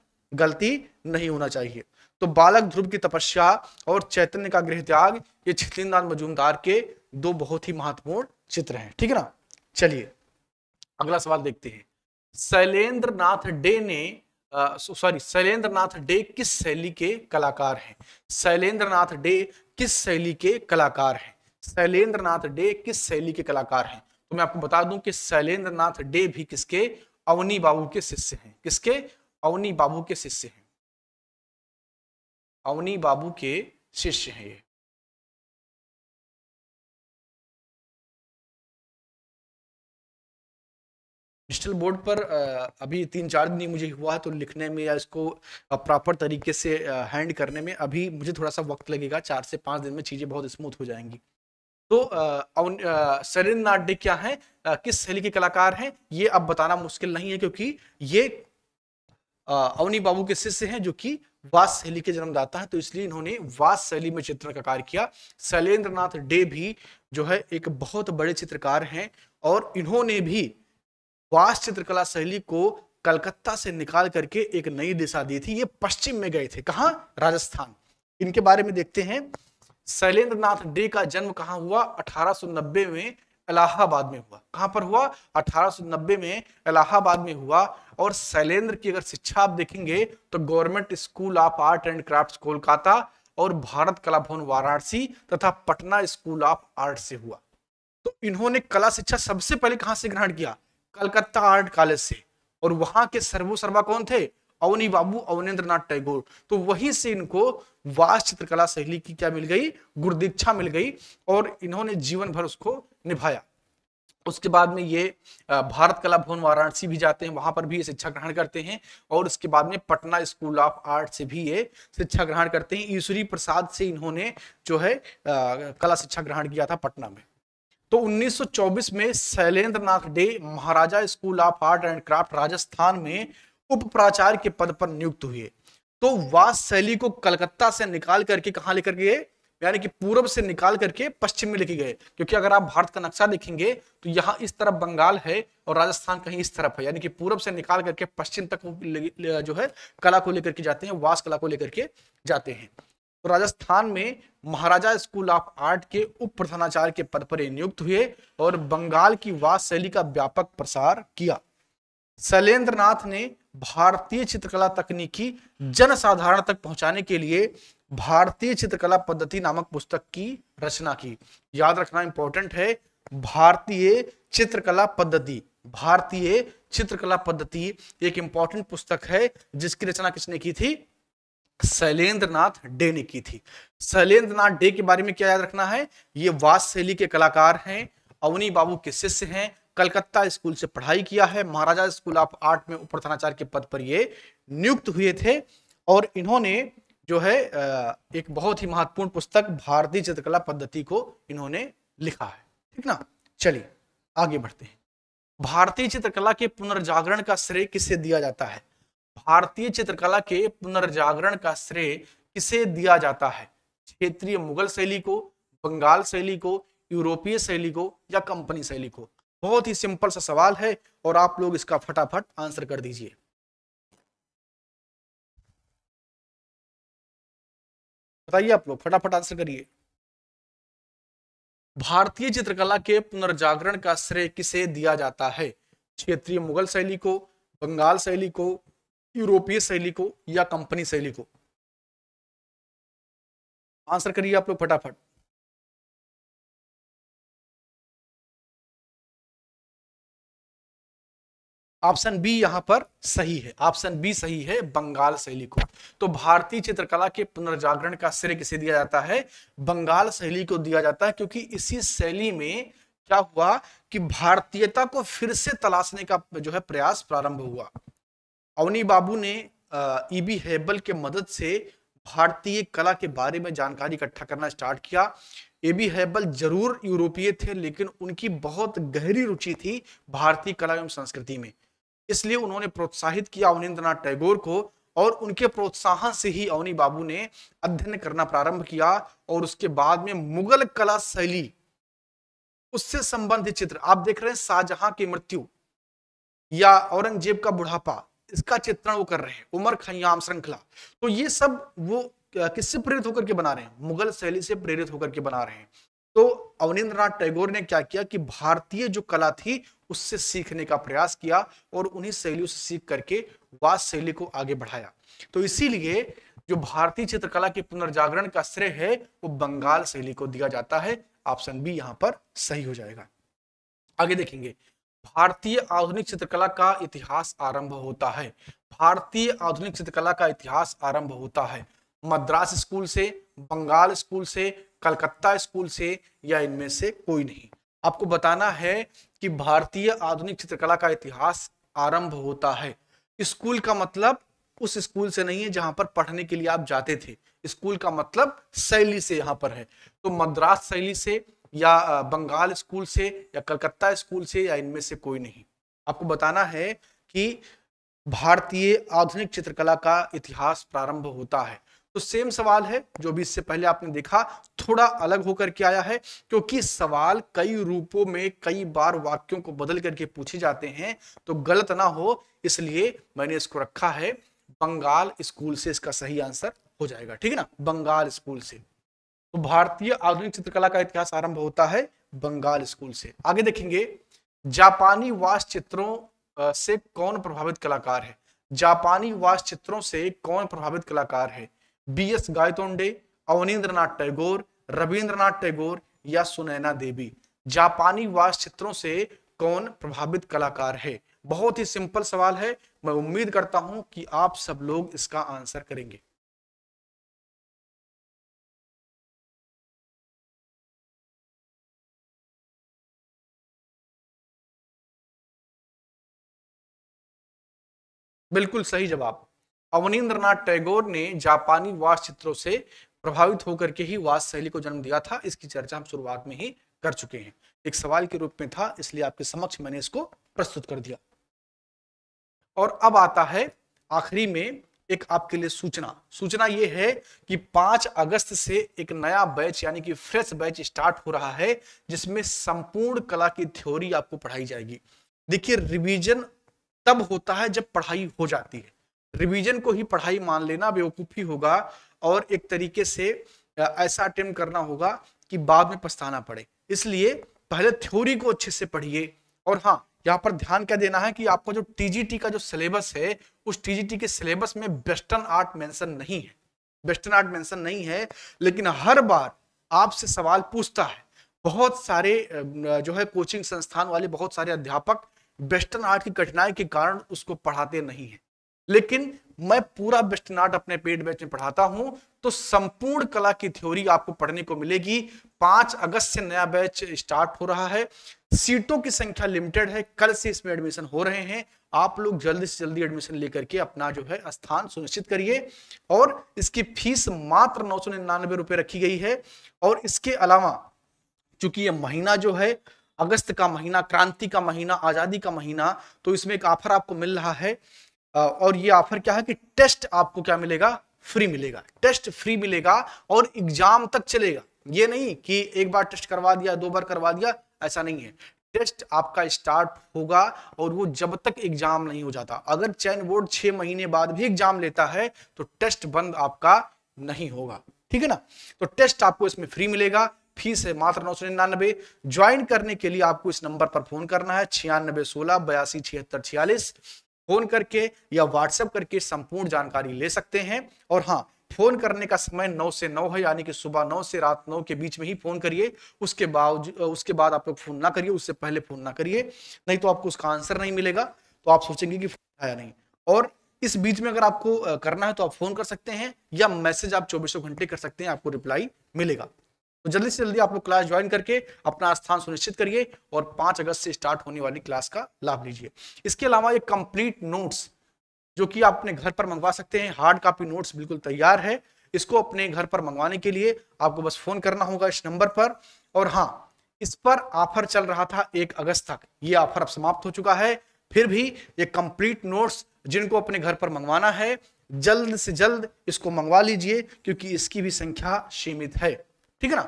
गलती नहीं होना चाहिए तो बालक ध्रुव की तपस्या और चैतन्य का गृह त्याग ये छितिनदान मजूमदार के दो बहुत ही महत्वपूर्ण चित्र हैं ठीक है ना चलिए अगला सवाल देखते हैं शैलेंद्र नाथ डे ने सॉरी शैलेंद्र नाथ डे किस शैली के कलाकार हैं शैलेंद्र नाथ डे किस शैली के कलाकार हैं शैलेंद्र नाथ डे किस शैली के कलाकार हैं तो मैं आपको बता दूं कि शैलेंद्र नाथ डे भी किसके अवनी बाबू के शिष्य हैं किसके अवनी बाबू के शिष्य हैं अवनी बाबू के शिष्य हैं ये डिजिटल बोर्ड पर अभी तीन चार दिन मुझे हुआ है तो लिखने में या इसको प्रॉपर तरीके से हैंड करने में अभी मुझे थोड़ा सा वक्त लगेगा चार से पाँच दिन में चीज़ें बहुत स्मूथ हो जाएंगी तो शरीर नाट्य क्या है किस शैली के कलाकार हैं ये अब बताना मुश्किल नहीं है क्योंकि ये अवनी बाबू के शिष्य हैं जो कि वास शैली के जन्मदाता हैं तो इसलिए इन्होंने वास शैली में चित्रण का कार्य किया शैलेंद्र नाथ डे भी जो है एक बहुत बड़े चित्रकार हैं और इन्होंने भी वास चित्रकला शैली को कलकत्ता से निकाल करके एक नई दिशा दी थी ये पश्चिम में गए थे कहा राजस्थान इनके बारे में देखते हैं शैलेंद्र नाथ डे का जन्म कहाँ हुआ 1890 में इलाहाबाद में हुआ कहाँ पर हुआ 1890 में इलाहाबाद में हुआ और शैलेंद्र की अगर शिक्षा आप देखेंगे तो government school of art and craft Kolkata और भारत कला भवन वाराणसी तथा पटना स्कूल ऑफ आर्ट से हुआ तो इन्होंने कला शिक्षा सबसे पहले कहाँ से ग्रहण किया कलकत्ता आर्ट कॉलेज से और वहां के सर्वा कौन थे अवनी बाबू अवनेन्द्र नाथ टैगोर तो वहीं से इनको वास चित्रकला शैली की क्या मिल गई गुरुदीक्षा मिल गई और इन्होंने जीवन भर उसको निभाया उसके बाद में ये भारत कला भवन वाराणसी भी जाते हैं वहां पर भी ये शिक्षा ग्रहण करते हैं और उसके बाद में पटना स्कूल ऑफ आर्ट से भी ये शिक्षा ग्रहण करते हैं ईश्वरी प्रसाद से इन्होंने जो है कला शिक्षा ग्रहण किया था पटना में तो 1924 में Shailendranath De Maharaja school of art and craft Rajasthan में उप प्राचार्य के पद पर नियुक्त हुए तो वास शैली को कलकत्ता से निकाल करके कहा लेकर गए यानी कि पूर्व से निकाल करके पश्चिम में लेके गए क्योंकि अगर आप भारत का नक्शा देखेंगे तो यहाँ इस तरफ बंगाल है और राजस्थान कहीं इस तरफ है यानी कि पूर्व से निकाल करके पश्चिम तक जो है कला को लेकर के जाते हैं वास कला को लेकर के जाते हैं तो राजस्थान में महाराजा स्कूल ऑफ आर्ट के उप प्रधानाचार्य के पद पर नियुक्त हुए और बंगाल की वास शैली का व्यापक प्रसार किया शैलेंद्रनाथ ने भारतीय चित्रकला तकनीकी जनसाधारण तक पहुंचाने के लिए भारतीय चित्रकला पद्धति नामक पुस्तक की रचना की याद रखना इंपॉर्टेंट है भारतीय चित्रकला पद्धति भारतीय चित्रकला पद्धति एक इंपॉर्टेंट पुस्तक है जिसकी रचना किसने की थी शैलेंद्र नाथ डे ने की थी शैलेंद्र नाथ डे के बारे में क्या याद रखना है ये वास शैली के कलाकार हैं अवनी बाबू के शिष्य हैं कलकत्ता स्कूल से पढ़ाई किया है महाराजा स्कूल ऑफ आर्ट में प्रधानाचार्य के पद पर ये नियुक्त हुए थे और इन्होंने जो है एक बहुत ही महत्वपूर्ण पुस्तक भारतीय चित्रकला पद्धति को इन्होंने लिखा है ठीक ना चलिए आगे बढ़ते हैं भारतीय चित्रकला के पुनर्जागरण का श्रेय किससे दिया जाता है भारतीय चित्रकला के पुनर्जागरण का श्रेय किसे दिया जाता है क्षेत्रीय मुगल शैली को बंगाल शैली को यूरोपीय शैली को या कंपनी शैली को बहुत ही सिंपल सा सवाल है और आप लोग इसका फटाफट आंसर कर दीजिए बताइए आप लोग फटाफट आंसर करिए भारतीय चित्रकला के पुनर्जागरण का श्रेय किसे दिया जाता है क्षेत्रीय मुगल शैली को बंगाल शैली को यूरोपीय शैली को या कंपनी शैली को आंसर करिए आप लोग फटाफट ऑप्शन बी यहां पर सही है ऑप्शन बी सही है बंगाल शैली को तो भारतीय चित्रकला के पुनर्जागरण का श्रेय किसे दिया जाता है बंगाल शैली को दिया जाता है क्योंकि इसी शैली में क्या हुआ कि भारतीयता को फिर से तलाशने का जो है प्रयास प्रारंभ हुआ अवनी बाबू ने ईबी हेबल e के मदद से भारतीय कला के बारे में जानकारी इकट्ठा करना स्टार्ट किया ए e बी जरूर यूरोपीय थे लेकिन उनकी बहुत गहरी रुचि थी भारतीय कला एवं संस्कृति में इसलिए उन्होंने प्रोत्साहित किया अवनीन्द्रनाथ टैगोर को और उनके प्रोत्साहन से ही अवनी बाबू ने अध्ययन करना प्रारंभ किया और उसके बाद में मुगल कला शैली उससे संबंधित चित्र आप देख रहे हैं शाहजहां की मृत्यु या औरंगजेब का बुढ़ापा इसका चित्रण वो कर रहे हैं उमर खयाम श्रृंखला तो ये सब वो किससे प्रेरित होकर के बना रहे हैं मुगल शैली से प्रेरित होकर के बना रहे हैं तो अवनीन्द्र नाथ टैगोर ने क्या किया कि भारतीय जो कला थी उससे सीखने का प्रयास किया और उन्हीं शैलियों से सीख करके वास शैली को आगे बढ़ाया तो इसीलिए जो भारतीय चित्रकला के पुनर्जागरण का श्रेय है वो बंगाल शैली को दिया जाता है ऑप्शन बी यहां पर सही हो जाएगा आगे देखेंगे भारतीय आधुनिक चित्रकला का इतिहास आरंभ होता है भारतीय आधुनिक चित्रकला का इतिहास आरंभ होता है मद्रास स्कूल से बंगाल स्कूल से कलकत्ता स्कूल से या इनमें से कोई नहीं आपको बताना है कि भारतीय आधुनिक चित्रकला का इतिहास आरंभ होता है स्कूल का मतलब उस स्कूल से नहीं है जहां पर पढ़ने के लिए आप जाते थे स्कूल का मतलब शैली से यहाँ पर है तो मद्रास शैली से या बंगाल स्कूल से या कलकत्ता स्कूल से या इनमें से कोई नहीं आपको बताना है कि भारतीय आधुनिक चित्रकला का इतिहास प्रारंभ होता है तो सेम सवाल है जो भी इससे पहले आपने देखा थोड़ा अलग होकर के आया है क्योंकि सवाल कई रूपों में कई बार वाक्यों को बदल करके पूछे जाते हैं तो गलत ना हो इसलिए मैंने इसको रखा है बंगाल स्कूल से इसका सही आंसर हो जाएगा ठीक है ना बंगाल स्कूल से तो भारतीय आधुनिक चित्रकला का इतिहास आरंभ होता है बंगाल स्कूल से आगे देखेंगे जापानी वास चित्रों से कौन प्रभावित कलाकार है जापानी वास चित्रों से कौन प्रभावित कलाकार है बी एस गायतोंडे अवनीन्द्रनाथ टैगोर रविन्द्रनाथ टैगोर या सुनैना देवी जापानी वास चित्रों से कौन प्रभावित कलाकार है बहुत ही सिंपल सवाल है मैं उम्मीद करता हूं कि आप सब लोग इसका आंसर करेंगे बिल्कुल सही जवाब अवनीन्द्र टैगोर ने जापानी वास चित्रों से प्रभावित होकर के ही वास शैली को जन्म दिया था इसकी चर्चा हम शुरुआत में ही कर चुके हैं एक सवाल के रूप में था इसलिए आपके समक्ष मैंने इसको प्रस्तुत कर दिया और अब आता है आखिरी में एक आपके लिए सूचना सूचना यह है कि 5 अगस्त से एक नया बैच यानी कि फ्रेश बैच स्टार्ट हो रहा है जिसमें संपूर्ण कला की थ्योरी आपको पढ़ाई जाएगी देखिए रिवीजन तब होता है जब पढ़ाई हो जाती है रिवीजन को ही पढ़ाई मान लेना बेवकूफ़ी होगा और एक तरीके से ऐसा अटेम करना होगा कि बाद में पछताना पड़े इसलिए पहले थ्योरी को अच्छे से पढ़िए और हाँ यहाँ पर ध्यान क्या देना है कि आपका जो टीजीटी का जो सिलेबस है उस टीजीटी के सिलेबस में वेस्टर्न आर्ट मेंशन नहीं है वेस्टर्न आर्ट मेंशन नहीं है लेकिन हर बार आपसे सवाल पूछता है बहुत सारे जो है कोचिंग संस्थान वाले बहुत सारे अध्यापक वेस्टर्न आर्ट की कठिनाई के कारण उसको पढ़ाते नहीं है लेकिन मैं पूरा वेस्टर्न आर्ट अपने पेड बैच में पढ़ाता हूं तो संपूर्ण कला की थ्योरी आपको पढ़ने को मिलेगी पांच अगस्त से नया बैच स्टार्ट हो रहा है सीटों की संख्या लिमिटेड है कल से इसमें एडमिशन हो रहे हैं आप लोग जल्दी से जल्दी एडमिशन लेकर के अपना जो है स्थान सुनिश्चित करिए और इसकी फीस मात्र नौ सौ रखी गई है और इसके अलावा चूंकि यह महीना जो है अगस्त का महीना क्रांति का महीना आज़ादी का महीना तो इसमें एक ऑफर आपको मिल रहा है और ये ऑफर क्या है कि टेस्ट आपको क्या मिलेगा फ्री मिलेगा टेस्ट फ्री मिलेगा और एग्जाम तक चलेगा ये नहीं कि एक बार टेस्ट करवा दिया दो बार करवा दिया ऐसा नहीं है टेस्ट आपका स्टार्ट होगा और वो जब तक एग्जाम नहीं हो जाता अगर चैन बोर्ड छह महीने बाद भी एग्जाम लेता है तो टेस्ट बंद आपका नहीं होगा ठीक है ना तो टेस्ट आपको इसमें फ्री मिलेगा फीस है मात्र नौ सौ निन्यानबे ज्वाइन करने के लिए आपको इस नंबर पर फोन करना है छियानबे सोलह बयासी छिहत्तर छियालीस फोन करके या व्हाट्सएप करके संपूर्ण जानकारी ले सकते हैं और हाँ फोन करने का समय 9 से 9 है यानी कि सुबह 9 से रात 9 के बीच में ही फोन करिए उसके बावजूद उसके बाद आप लोग फोन ना करिए उससे पहले फोन ना करिए नहीं तो आपको उसका आंसर नहीं मिलेगा तो आप सोचेंगे कि फोन आया नहीं और इस बीच में अगर आपको करना है तो आप फोन कर सकते हैं या मैसेज आप चौबीसों घंटे कर सकते हैं आपको रिप्लाई मिलेगा तो जल्दी से जल्दी आप लोग क्लास ज्वाइन करके अपना स्थान सुनिश्चित करिए और पांच अगस्त से स्टार्ट होने वाली क्लास का लाभ लीजिए इसके अलावा ये कंप्लीट नोट्स जो कि आप अपने घर पर मंगवा सकते हैं हार्ड कॉपी नोट्स बिल्कुल तैयार है इसको अपने घर पर मंगवाने के लिए आपको बस फोन करना होगा इस नंबर पर और हाँ इस पर ऑफर चल रहा था एक अगस्त तक ये ऑफर अब समाप्त हो चुका है फिर भी ये कंप्लीट नोट्स जिनको अपने घर पर मंगवाना है जल्द से जल्द इसको मंगवा लीजिए क्योंकि इसकी भी संख्या सीमित है ठीक है ना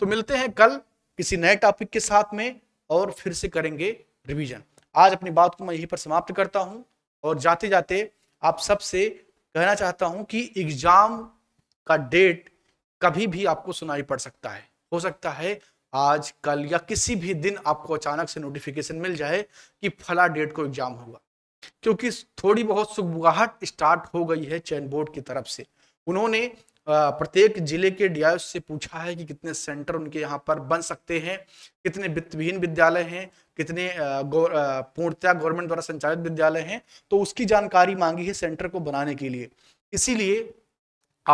तो मिलते हैं कल किसी नए टॉपिक के साथ में और फिर से करेंगे रिवीजन आज अपनी बात को मैं यहीं पर समाप्त करता हूं और जाते जाते आप सबसे कहना चाहता हूं कि एग्जाम का डेट कभी भी आपको सुनाई पड़ सकता है हो सकता है आज कल या किसी भी दिन आपको अचानक से नोटिफिकेशन मिल जाए कि फला डेट को एग्जाम होगा क्योंकि थोड़ी बहुत सुखबुगाहट स्टार्ट हो गई है चैन बोर्ड की तरफ से उन्होंने प्रत्येक जिले के डीआईओ से पूछा है कि कितने सेंटर उनके यहाँ पर बन सकते हैं कितने वित्तविहीन विद्यालय हैं कितने पूर्णतया गवर्नमेंट द्वारा संचालित विद्यालय हैं तो उसकी जानकारी मांगी है सेंटर को बनाने के लिए इसीलिए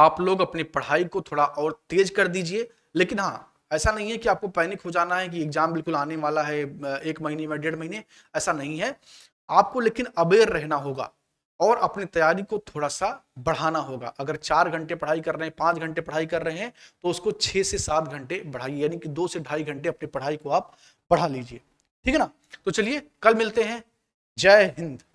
आप लोग अपनी पढ़ाई को थोड़ा और तेज कर दीजिए लेकिन हाँ ऐसा नहीं है कि आपको पैनिक हो जाना है कि एग्जाम बिल्कुल आने वाला है एक महीने में डेढ़ महीने ऐसा नहीं है आपको लेकिन अवेयर रहना होगा और अपनी तैयारी को थोड़ा सा बढ़ाना होगा अगर चार घंटे पढ़ाई कर रहे हैं पांच घंटे पढ़ाई कर रहे हैं तो उसको छह से सात घंटे बढ़ाइए यानी कि दो से ढाई घंटे अपनी पढ़ाई को आप बढ़ा लीजिए ठीक है ना तो चलिए कल मिलते हैं जय हिंद